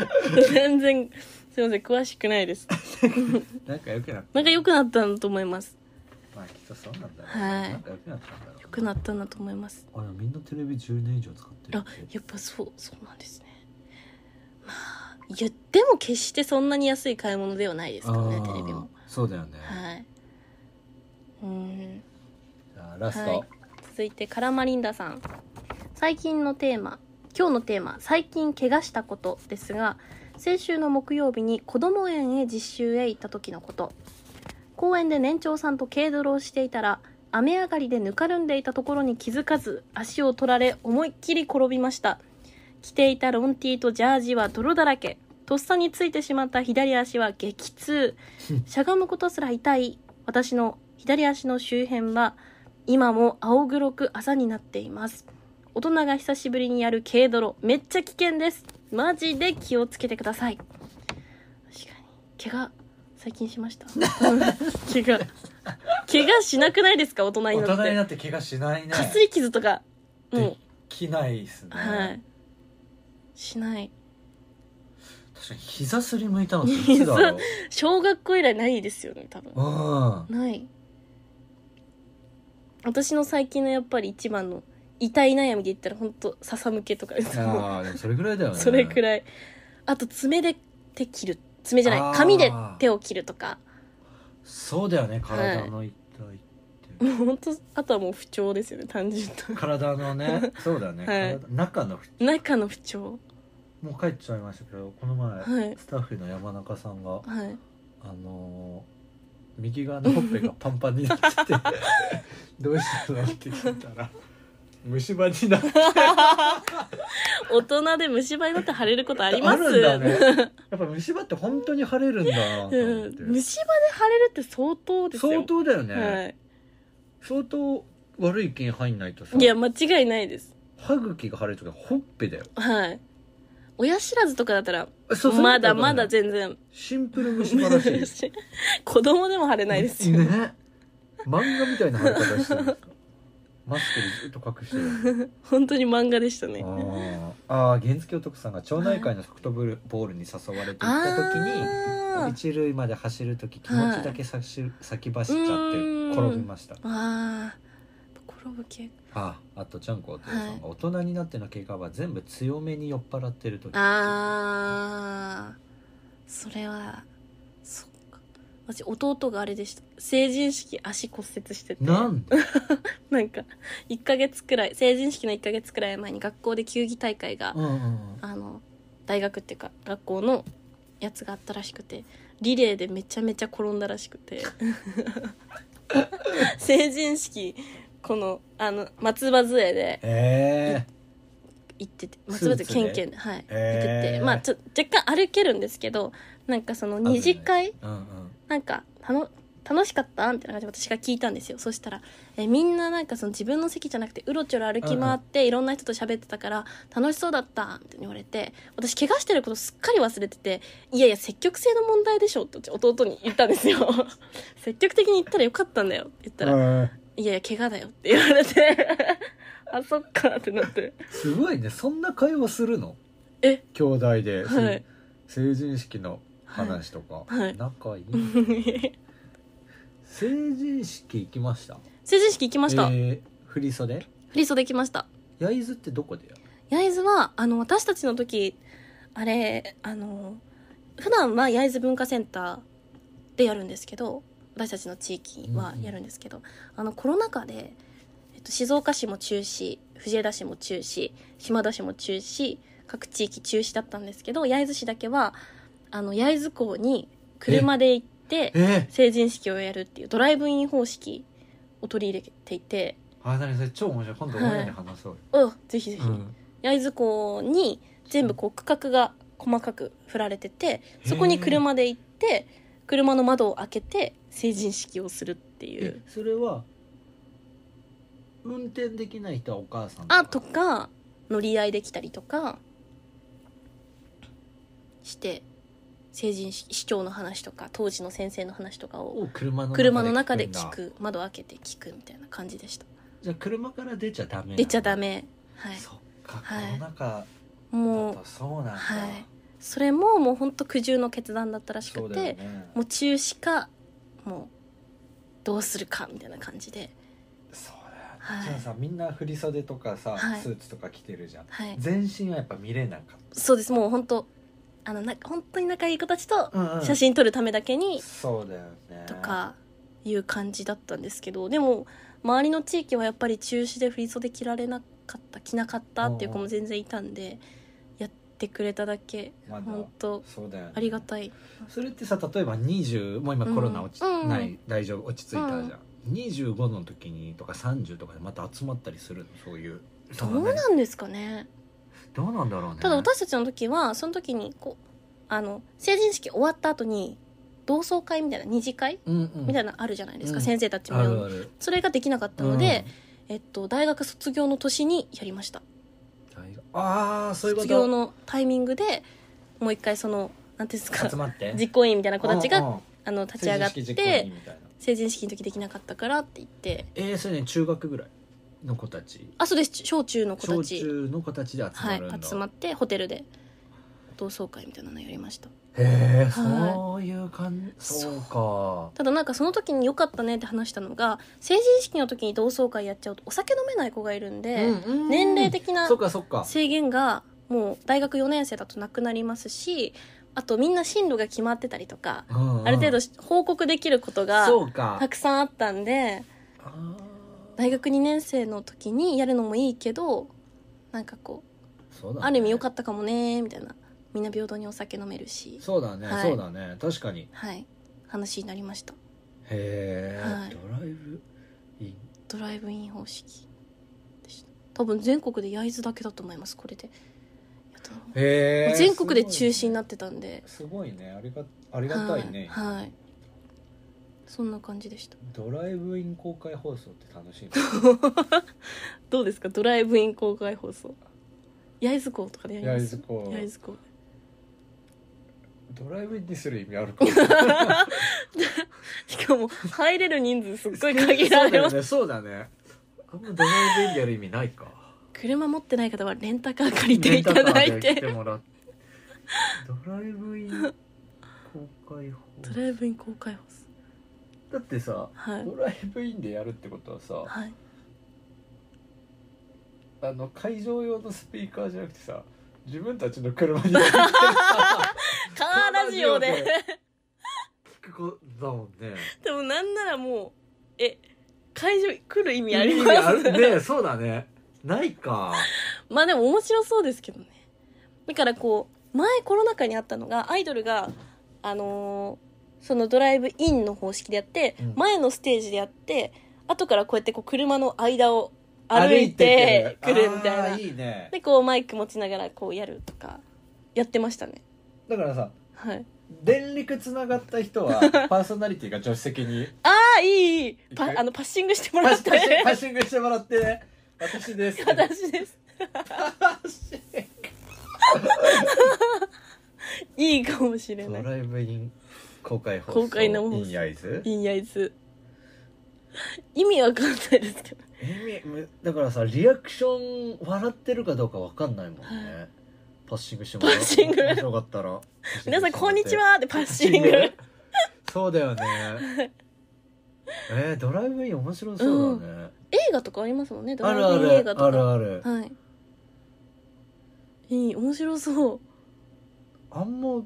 <laughs> 全然すいません詳しくないです <laughs> なんか良くなったなんか良くなったんだと思いますまあきっとそうなんだろうはいなんか良くなったんだろう良くなったんだと思いますあれみんなテレビ10年以上使ってるあってやっぱそうそうなんですねまあいやでも決してそんなに安い買い物ではないですからねテレビもそうだよね、はいうんじゃあラスト、はい、続いてカラマリンダさん最近のテーマ今日のテーマ「最近怪我したこと」ですが先週の木曜日にこども園へ実習へ行った時のこと公園で年長さんと軽泥をしていたら雨上がりでぬかるんでいたところに気づかず足を取られ思いっきり転びました着ていたロンティーとジャージは泥だらけとっさについてしまった左足は激痛しゃがむことすら痛い私の左足の周辺は今も青黒く朝になっています大人が久しぶりにやる軽泥めっちゃ危険ですマジで気をつけてください確かに怪我最近しました <laughs> 怪我怪我しなくないですか大人になって大人になって怪我しないねかすり傷とかもうきないですねはいしない確かに膝すりむいたのいつだろう <laughs> 小学校以来ないですよね多分ない私の最近のやっぱり一番の痛い悩みで言ったら本当笹むけとかですああでもそれぐらいだよねそれくらいあと爪で手切る爪じゃない紙で手を切るとかそうだよね体の痛い、はいもう本当あとはもう不調ですよね単純と体のねそうだね、はい、中の不調中の不調もう帰っちゃいましたけどこの前、はい、スタッフの山中さんが、はい、あのー右側のほっぺがパンパンになってて <laughs> どうしたのって聞いたら虫歯になって大人で虫歯になって腫れることありますあるんだねやっぱ虫歯って本当に腫れるんだなって、虫歯で腫れるって相当ですよ相当だよね、はい、相当悪い菌入んないとさいや間違いないです歯茎が腫れるとかほっぺだよはい親知らずとかだったら、そうそうまだまだ全然。シンプル虫歯だし。<laughs> 子供でも腫れないですよ。ね。漫画みたいな腫れ方してるマスクでずっと隠してる。本当に漫画でしたね。ああ、原付男さんが町内会のソフトボールに誘われて行った時に、一塁まで走る時気持ちだけ先走っちゃって転びました。ああ。転ぶ系ああとちゃんこお父さんが大人になっての経過は全部強めに酔っ払ってる時ああそれはそっか私弟があれでした成人式足骨折しててなんで <laughs> なんか1か月くらい成人式の1か月くらい前に学校で球技大会が、うんうんうん、あの大学っていうか学校のやつがあったらしくてリレーでめちゃめちゃ転んだらしくて <laughs> 成人式このあの松葉杖でええ行ってて松葉杖スーツケンケンではい、えー行っててまあちょ若干歩けるんですけどなんかその二次会うんうんなんかたの楽しかったみたいな感じで私が聞いたんですよそしたらえみんななんかその自分の席じゃなくてうろちょろ歩き回っていろんな人と喋ってたから楽しそうだったみた言われて私怪我してることすっかり忘れてていやいや積極性の問題でしょって弟に言ったんですよ <laughs> 積極的に言ったらよかったんだよって言ったらえいやいや、怪我だよって言われて <laughs> あ、そっかってなって。すごいねそんな会話するのえ兄弟で、はい成人式の話とか、はい仲いい成人式行きました成人式行きました。えー、振り袖振ストできました。焼津ってどこでやる焼津は、あの、私たちの時、あれ、あの、普段は焼津文化センターでやるんですけど、私たちの地域はやるんですけど、うん、あのコロナ禍で、えっと、静岡市も中止藤枝市も中止島田市も中止各地域中止だったんですけど焼津市だけはあの焼津港に車で行って成人式をやるっていうドライブイン方式を取り入れていてあ何それ超面白い今度オンで話そうよ、はい、うんぜひぜひ、うん、焼津港に全部こう区画が細かく振られててそこに車で行って車の窓を開けて成人式をするっていうそれは運転できない人はお母さんあとか乗り合いできたりとかして成人式市長の話とか当時の先生の話とかを車の中で聞く窓開けて聞くみたいな感じでしたじゃあ車から出ちゃダメ出ちゃダメはいそっか、はい、コもうそうなんだ、はい、それももうほんと苦渋の決断だったらしくて、ね、もう中止かもうどうするかみたいな感じでそうだよ、ね、はい、じあさみんな振袖とかさ、はい、スーツとか着てるじゃん、はい、全身はやっぱ見れなかったそうですもう本当あのな本当に仲いい子たちと写真撮るためだけに、うんうん、そうだよねとかいう感じだったんですけどでも周りの地域はやっぱり中止で振袖着られなかった着なかったっていう子も全然いたんで。うんうんってくれただけま本当そうだよねありがたいそれってさ例えば20もう今コロナ落ち、うんない大丈夫落ち着いたじゃん、25の時にとか30とかでまた集まったりするのそういうどうなんですかねどうなんだろうねただ私たちの時はその時にこうあの成人式終わった後に同窓会みたいな二次会うんうんみたいなのあるじゃないですか、うん先生たちもあるあるそれができなかったので、えっと、大学卒業の年にやりましたあそういうこと卒業のタイミングでもう一回そのなんていうんですか集まって実行委員みたいな子たちがあの立ち上がって成人式の時できなかったからって言ってえー、それね中学ぐらいの子たちあそうです小中の子た小ち中の子たちで集まはい集まってホテルで闘争会みたいなのやりましたへえ、はい、そういう感じそうかただなんかその時によかったねって話したのが成人式の時に同窓会やっちゃうとお酒飲めない子がいるんで、うんうん、年齢的な制限がもう大学4年生だとなくなりますしあとみんな進路が決まってたりとか、うんうん、ある程度報告できることがたくさんあったんで大学2年生の時にやるのもいいけどなんかこう、ね、ある意味良かったかもねみたいなみんな平等にお酒飲めるしそうだね、はいそうだね確かにはい話になりましたへえ、はいドライブインドライブイン方式でした多分全国で焼津だけだと思いますこれでやへえ全国で中止になってたんですごいねありがありがたいね、はい、はいそんな感じでしたドライブイン公開放送って楽しい <laughs> どうですかドライブイン公開放送焼津港とかで焼津港焼津港ドライブにする意味あるか <laughs> しかも入れる人数すっごい限られます <laughs> そうだね、ね、あんまドライブイでやる意味ないか車持ってない方はレンタカー借りていただいてドライブイン公開放ドライブイン公開だってさ、はい、ドライブインでやるってことはさ、はい、あの会場用のスピーカーじゃなくてさ自分たちの車に <laughs> カーラジオで聞くことだもんねでもなんならもうえ会場来る意味ありますあるねそうだねないか <laughs> まあでも面白そうですけどねだからこう前コロナ禍にあったのがアイドルがあのーそのドライブインの方式でやって、うん前のステージでやって後からこうやってこう車の間を歩いてくるみたいな。いいね。で、こうマイク持ちながらこうやるとか、やってましたね。だからさ、はい。電力つながった人は <laughs> パーソナリティが助手席にああいいパあのパッシングしてもらってパッシングしてもらって、ね、私です私ですいいかもしれないドライブイン公開放送公開のインヤイズインヤイズ意味わかんないですけどえみだからさリアクション笑ってるかどうかわかんないもんね、はい、パッシングしてもらパッシング面白かったら <laughs> 皆さん「こんにちは」ってパッシングそうだよね <laughs> えー、ドライブイン面白そうだね、うん、映画とかありますもんねドライブイン映画とかあるあるはいいい面白そうあんま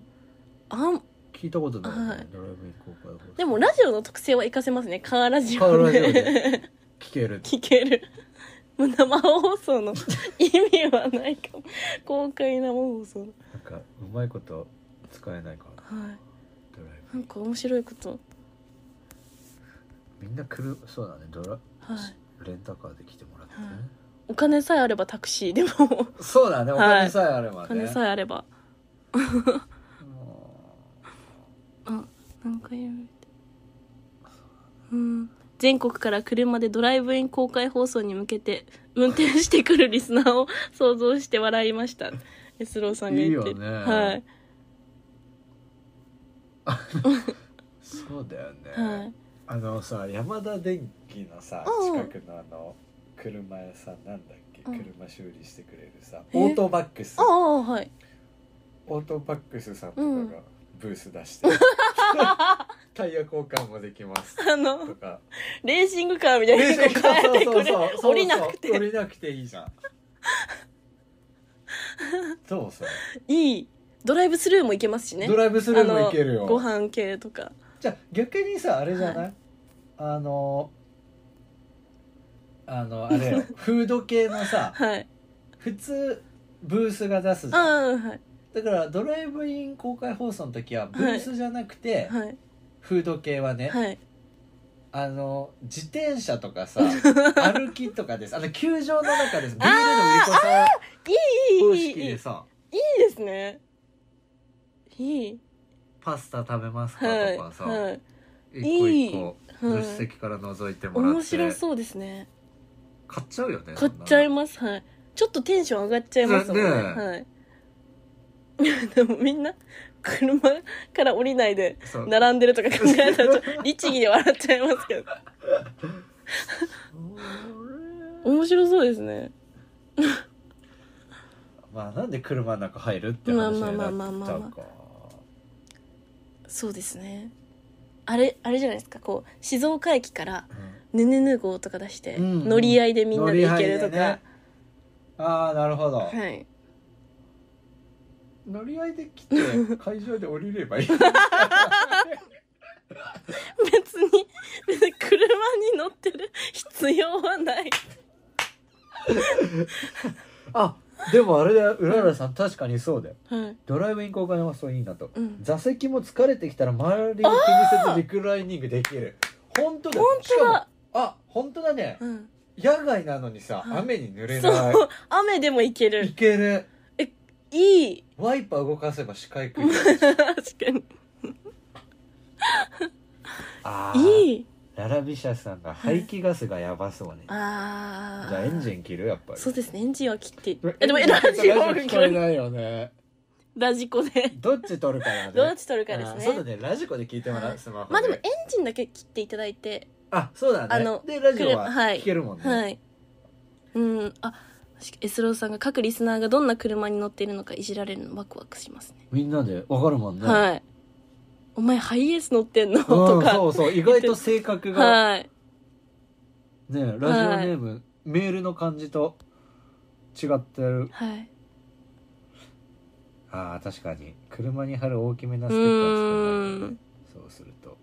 あん聞いたことない、ねはい、ドライブイン公開でもラジオの特性は活かせますねカーラジオ、ね、カーラジオ <laughs> 聞ける聞ける <laughs> 生放送の <laughs> 意味はないかも公開生放送のなんかうまいこと使えないかなはいドライブなんか面白いことみんな来るそうだねドラ、はい、レンタカーで来てもらってね、はいお金さえあればタクシーでもそうだねお金さえあればね、お金さえあれば <laughs> あなんかみたいうん全国から車でドライブイン公開放送に向けて運転してくるリスナーを想像して笑いました。<laughs> エスローさんが言っていね、はい。そうだよね。はい、あのさ、山田電機のさ、近くのあの、車屋さんなんだっけ、車修理してくれるさ、オートバックス。ああ、はい。オートバックスさんとかが、ブース出して <laughs> タイヤ交換もできますあのとかレーシングカーみたいなそうそうそう降りなくて降りなくていいじゃん <laughs> そうそういいドライブスルーも行けますしねドライブスルーも行けるよご飯系とかじゃあ逆にさあれじゃない、はい、あのあのあれ <laughs> フード系のさ、はい、普通ブースが出すじゃん、はい、だからドライブイン公開放送の時はブースじゃなくて、はいフード系はね、はいあの自転車とかさ <laughs> 歩きとかですあの球場の中ですビールの売り子さいいんいいいい式いいでさいですねいいパスタ食べますかとかさ、はい一個一個い助手席から覗いてもらって面白そうですね買っちゃうよね買っちゃいますはいちょっとテンション上がっちゃいますもんねねねはい <laughs> でもみんな車から降りないで並んでるとか考えたらと <laughs> 律儀で笑っちゃいますけど面白そうですね <laughs> まあなんで車の中入るって話になっちゃうかそうですねあれあれじゃないですかこう静岡駅からう「ぬぬぬ号」とか出して、乗り合いでみんなで行けるとか、ねああなるほど、はい乗り合いで来て会場で降りればいい別に別に車に乗ってる必要はない <laughs> あでもあれだようららさん、確かにそうだよ、はい、ドライブイン交換はそういいなと、うん、座席も疲れてきたら周りに気にせずリクライニングできる本当だ本当だあ本当だね、うん、野外なのにさ、はい、雨に濡れない雨でもいけるいけるいいワイパー動かせば視界くい確かにああいいララビシャスさんが排気ガスがやばそうね、ああじゃあエンジン切るやっぱりそうですねエンジンは切ってえでもえラジオ聞こえないよねラジコでどっち取るかなどっち取るかですねそうだねラジコで聞いてもらう、い、スマホまあでもエンジンだけ切っていただいてあそうだねあのでラジオは聞けるもんね、はい、はい、うんあエスローさんが各リスナーがどんな車に乗っているのかいじられるのワクワクしますねみんなでわかるもんね、はいお前ハイエース乗ってんの、うん、とかそうそう意外と性格が、はい、ねラジオネーム、はい、メールの感じと違ってるはいああ確かに車に貼る大きめなステッカー作らそうすると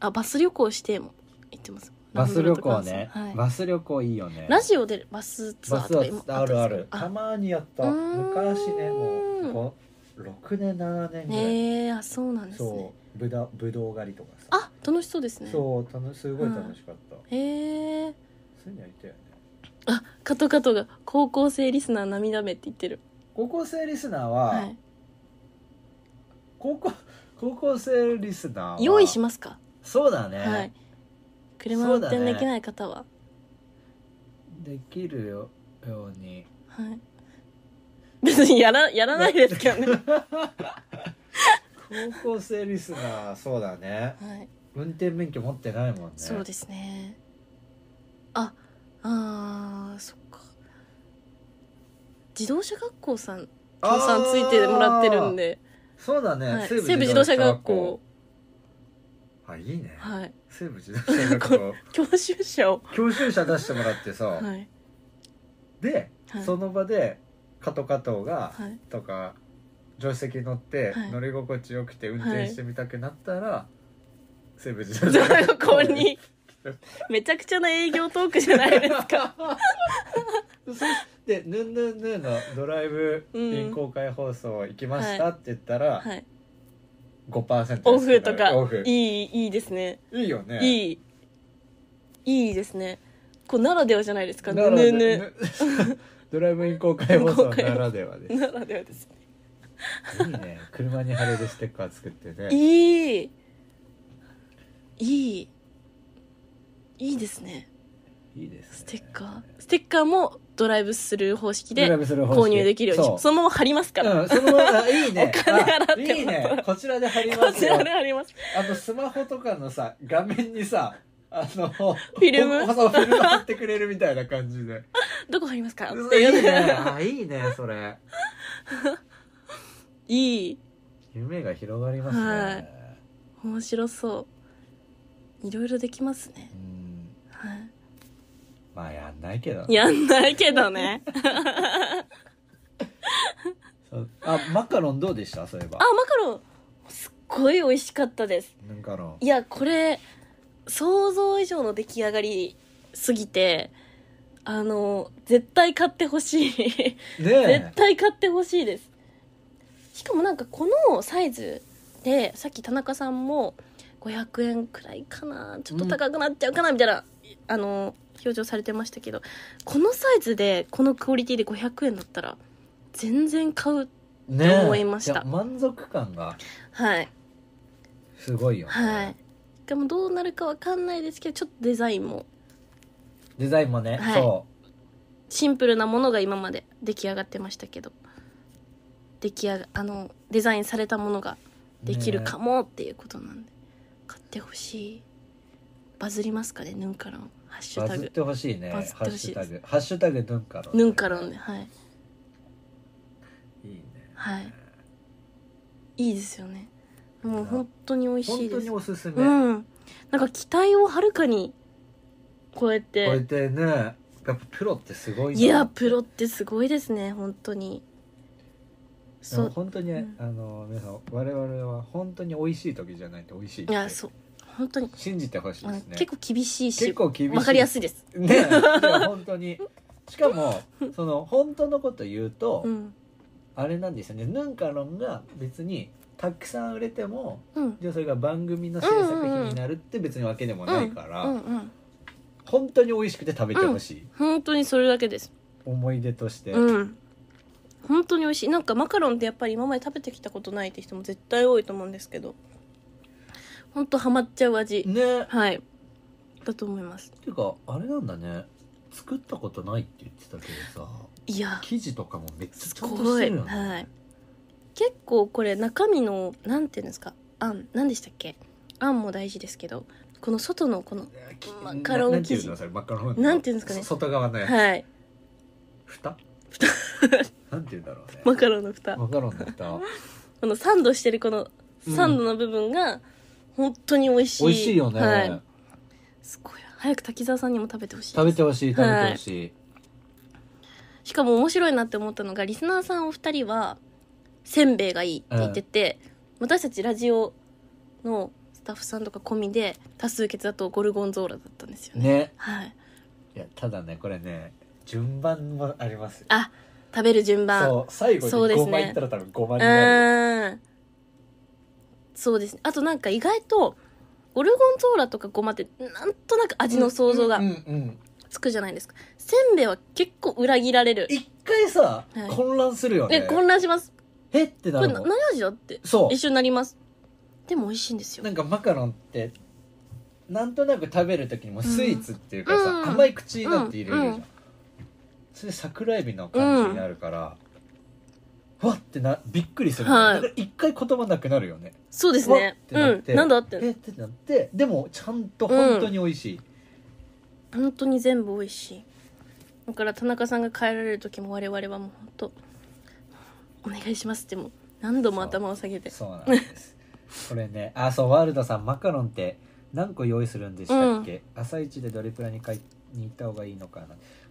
あバス旅行しても言ってますバス旅行ね、はい、バス旅行いいよねラジオでバスツアーとかあるあるたまにやった昔ねもう6年7年ぐらいええー、あそうなんですねぶだぶどう狩りとかさあ楽しそうですねそう楽すごい楽しかった、うん、へえそういうのやりたいよねあカトカトが「高校生リスナー涙目」って言ってる高校生リスナーは、はい、高校高校生リスナーは用意しますかそうだね、はい車運転できない方は、ね、できるよようにはい別にやらやらないですけどね高校生リスナーそうだね、はい、運転免許持ってないもんねそうですねああーそっか自動車学校さん協賛ついてもらってるんでそうだね、はい、西部自動車学校あいいね、はい、西武自動車学校教習車を教習者出してもらってさ、はい、で、はい、その場で加藤加藤が、はい、とか助手席乗って乗り心地よくて運転してみたくなったら、西武自動車学校に <laughs> めちゃくちゃな営業トークじゃないですか <laughs> で「ぬんぬんぬ」ン」のドライブイン公開放送行きましたって言ったら、うんはい5%オフとかいいいいですねいいよねいいいいですねこうならではじゃないですかなぬぬ <laughs> ドライブイン公開放送ならではです <laughs> ならではですいいね車に貼れるステッカー作ってねいいいいいいですねいいです、ね、ステッカーステッカーもドライブする方式で購入できるようにそうそのまま貼りますから、うん、そのままいいね <laughs> お金払っていいねこちらで貼りますちらで貼りますあとスマホとかのさ画面にさあのフィルムそうフィルム貼ってくれるみたいな感じで <laughs> どこ貼りますかっていいねあいいねそれ <laughs> いい夢が広がりますね、はい面白そういろいろできますねはいまあやんないけどねやんないけどねあマカロンどうでしたそういえばあマカロンすっごい美味しかったですマカロンいやこれ想像以上の出来上がりすぎてあの絶対買ってほしい絶対買ってほしいですしかもなんかこのサイズでさっき田中さんも500円くらいかなちょっと高くなっちゃうかな、みたいな、うん、あの表情されてましたけどこのサイズでこのクオリティで500円だったら全然買うと思いました、ね、満足感がはいすごいよ、ね、はいでもどうなるかわかんないですけどちょっとデザインもデザインもね、はい、そうシンプルなものが今まで出来上がってましたけど出来上があのデザインされたものができるかもっていうことなんで、ね、買ってほしいバズりますかねヌンカランハッシュタグバズってほしいねハッシュタグハッシュタグヌンカロンヌンカロンではいいいねはいいいですよねもう本当に美味し本い当ですにおすすめ、うんなんか期待をはるかに超えて。超えてねやっぱプロってすごいいやプロってすごいですね本当にそう本当に、うんあの皆さん我々は本当に美味しい時じゃないと美味しいいやそう本当に信じてほしいですね結構厳しいし結構厳しい分かりやすいです <laughs> ね本当にしかもその本当のこと言うと、うん、あれなんですよねヌンカロンが別にたくさん売れても、うん、じゃあそれが番組の制作費になるって別にわけでもないから、うんうんうん本当に美味しくて食べてほしい、うん、本当にそれだけです思い出としてうん本当に美味しいなんかマカロンってやっぱり今まで食べてきたことないって人も絶対多いと思うんですけど本当とハマっちゃう味ねはいだと思いますっていうかあれなんだね作ったことないって言ってたけどさいや生地とかもめっちゃちゃてるよね、はい、結構これ中身のなんていうんですかあん何でしたっけあんも大事ですけどこの外のこのマカロン生地なんていうんですかね外側ねはい蓋蓋 <laughs> なんていうんだろうねマカロンの蓋マカロンの蓋 <laughs> このサンドしてるこのサンドの部分が、うん本当に美味しい美味しいよね、はい、すごい早く滝沢さんにも食べてほしい食べてほしい食べてほしい、はい、しかも面白いなって思ったのがリスナーさんお二人はせんべいがいいって言ってて、うん、私たちラジオのスタッフさんとか込みで多数決だとゴルゴンゾーラだったんですよねねはいいやただねこれね順番もありますあ食べる順番そう最後に5枚いったら多分5枚になる、ね、そうですね。あとなんか意外と、ゴルゴンゾーラとかごまってなんとなく味の想像がつくじゃないですか。せんべいは結構裏切られる。一回さ、はい混乱するよね。混乱します。えってこなれるの何味だってそう一緒になります。でも美味しいんですよ。なんかマカロンってなんとなく食べる時にもスイーツっていうかさ、うん甘い口になって入れるじゃん、うんうんそれ桜エビの感じになるから、わってなびっくりする、はいだから一回言葉なくなるよねそうですわっねてなっんなんだってえってなってでもちゃんと本当に美味しい、本当に全部美味しいだから田中さんが帰られる時も我々はもう本当お願いしますってもう何度も頭を下げてそうなんですこれねあそうワールドさんマカロンって何個用意するんでしたっけ、朝一でれくらいに買いに行った方がいいのかな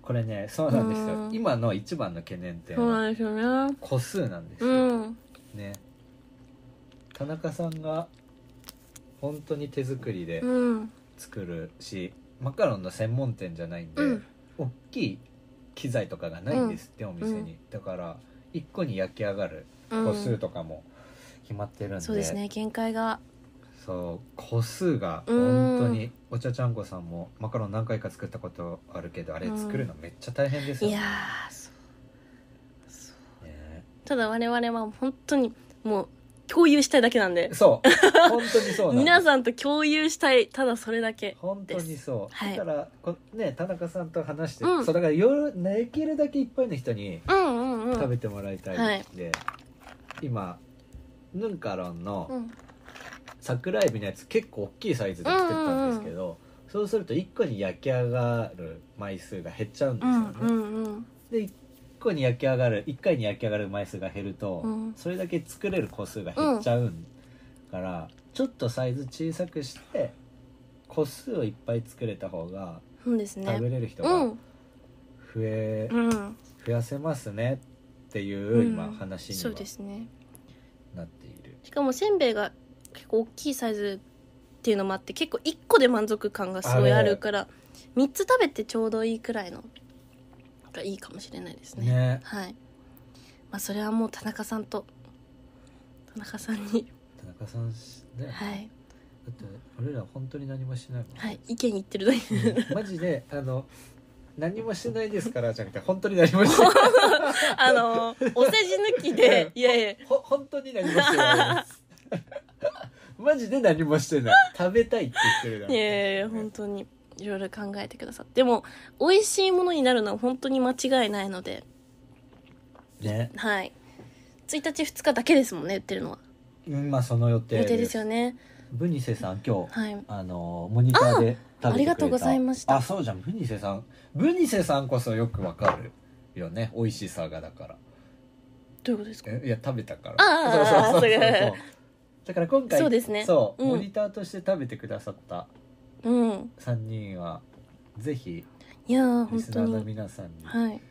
これねそうなんですよ、うん今の一番の懸念点そうなはんですよ個数なんですよ、うんね田中さんが本当に手作りで作るし、マカロンの専門店じゃないんで、うん大きい機材とかがないんですって、お店に、だから1個に焼き上がる個数とかも決まってるんで、そうですね限界がそう個数が本当にお茶ちゃんこさんもマカロン何回か作ったことあるけどあれ作るのめっちゃ大変ですよね、いやそうそう、ね、ただ我々は本当にもう共有したいだけなんでそう本当にそう <laughs> 皆さんと共有したいただそれだけ本当にそう、はい、だからこね田中さんと話して、うん、そうだから夜できるだけいっぱいの人に食べてもらいたいで、うんうんうんはい、今ヌンカロンの、うん桜えびのやつ結構大きいサイズで作ったんですけど、うんうんうん、そうすると1個に焼き上がる枚数が減っちゃうんですよね。うんうんうん、で1個に焼き上がる1回に焼き上がる枚数が減ると、うん、それだけ作れる個数が減っちゃうから、うん、ちょっとサイズ小さくして個数をいっぱい作れた方が、食べれる人が増え、うん、増やせますねっていう今話には、なっている。しかもせんべいが結構大きいサイズっていうのもあって結構1個で満足感がすごいあるから3つ食べてちょうどいいくらいのがいいかもしれないですねねはいまあそれはもう田中さんと田中さんに田中さんねはいだって俺ら本当に何もしないはい意見言ってるだけ、うんマジであの何もしないですからじゃなくて本当に何もしない <laughs> あのお世辞抜きでいやいやほ本当に何もしてないです <laughs> マジで何もしてない食べたいって言ってるだいやいや本当にいろいろ考えてくださってでも美味しいものになるのは本当に間違いないのでねはい1日2日だけですもんね売ってるのはうんまあその予定予定ですよねブニセさん今日、はい、あのモニターでありがとうございましたあそうじゃんブニセさんブニセさんこそよくわかるよね美味しさがだからどういうことですかいや食べたからああそうそうそうそうだから今回そうですねそう、うんモニターとして食べてくださったうん3人はぜひいやリ本スナー当のに皆さんにはい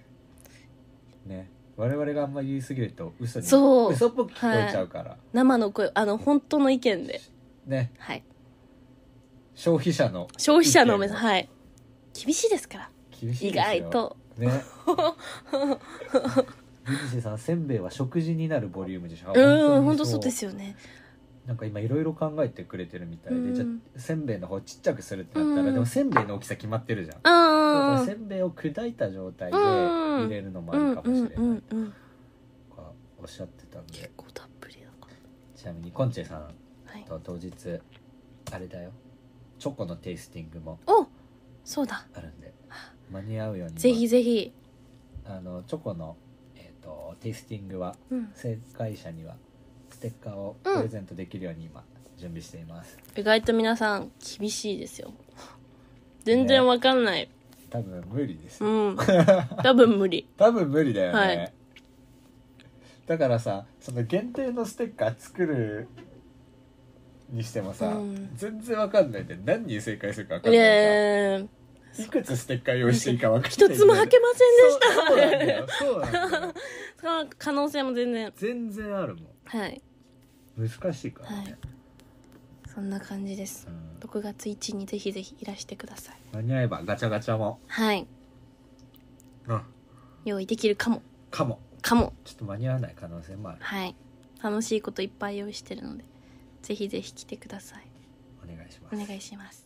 ね我々があんま言いすぎると嘘にそう嘘っぽく聞こえちゃうから、生の声あの本当の意見でねはい消費者の消費者の目はい厳しいですから厳しい意ですよ外とねビビさんせんべいは食事になるボリュームでしょうーん本当そうですよねなんか今いろいろ考えてくれてるみたいで、うん、じゃせんべいの方ちっちゃくするってなったら、うん、でもせんべいの大きさ決まってるじゃん、うん、せんべいを砕いた状態で入れるのもあるかもしれないとかおっしゃってたんで結構たっぷりだちなみにこんちさんと当日、はい、あれだよチョコのテイスティングもおそうだあるんで間に合うようにぜひぜひあのチョコの、えーと、とテイスティングは、正解者にはステッカーをプレゼントできるように今準備しています、意外と皆さん厳しいですよ全然わかんない、多分無理です、うん <laughs> 多分無理多分無理だよね、はいだからさその限定のステッカー作るにしてもさ、うん全然わかんないで何人正解するかわかんないじいくつステッカー用意していいかわかんない一つも履けませんでしたそうそうなんだよそうなんだよ <laughs> その可能性も全然全然あるもんはい難しいからね、はい、そんな感じです、うん、6月1にぜひぜひいらしてください間に合えばガチャガチャもはい、うん、用意できるかもかもかもちょっと間に合わない可能性もあるはい楽しいこといっぱい用意してるのでぜひぜひ来てくださいお願いしますお願いします